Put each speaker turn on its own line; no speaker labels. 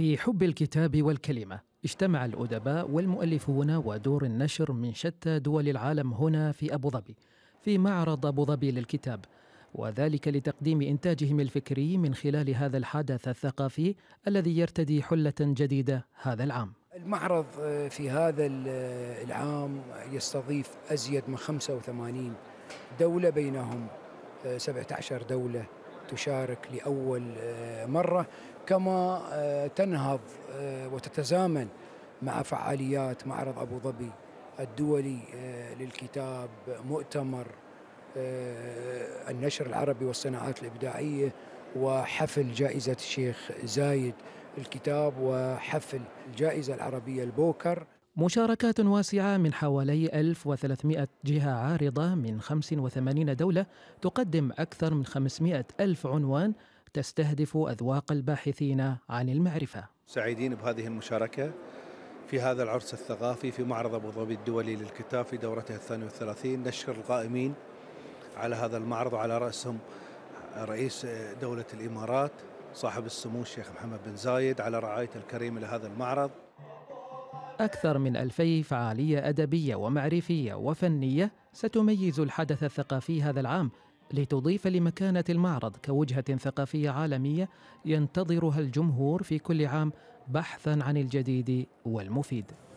في حب الكتاب والكلمة اجتمع الأدباء والمؤلفون ودور النشر من شتى دول العالم هنا في أبو ظبي في معرض أبو ظبي للكتاب وذلك لتقديم إنتاجهم الفكري من خلال هذا الحدث الثقافي الذي يرتدي حلة جديدة هذا العام
المعرض آه، في هذا آه، العام يستضيف أزيد من 85 دولة بينهم 17 آه، دولة تشارك لاول آه، مره كما آه، تنهض آه، وتتزامن مع فعاليات معرض ابو ظبي الدولي للكتاب مؤتمر النشر العربي والصناعات الابداعيه وحفل جائزه الشيخ زايد الكتاب وحفل الجائزه العربيه البوكر
مشاركات واسعة من حوالي 1300 جهة عارضة من 85 دولة تقدم أكثر من 500 ألف عنوان تستهدف أذواق الباحثين عن المعرفة
سعيدين بهذه المشاركة في هذا العرس الثقافي في معرض أبو ظبي الدولي للكتاب في دورته الثانية والثلاثين نشكر القائمين على هذا المعرض وعلى رأسهم رئيس دولة الإمارات صاحب السمو الشيخ محمد بن زايد على رعايته الكريمة لهذا المعرض
أكثر من ألفي فعالية أدبية ومعرفية وفنية ستميز الحدث الثقافي هذا العام لتضيف لمكانة المعرض كوجهة ثقافية عالمية ينتظرها الجمهور في كل عام بحثا عن الجديد والمفيد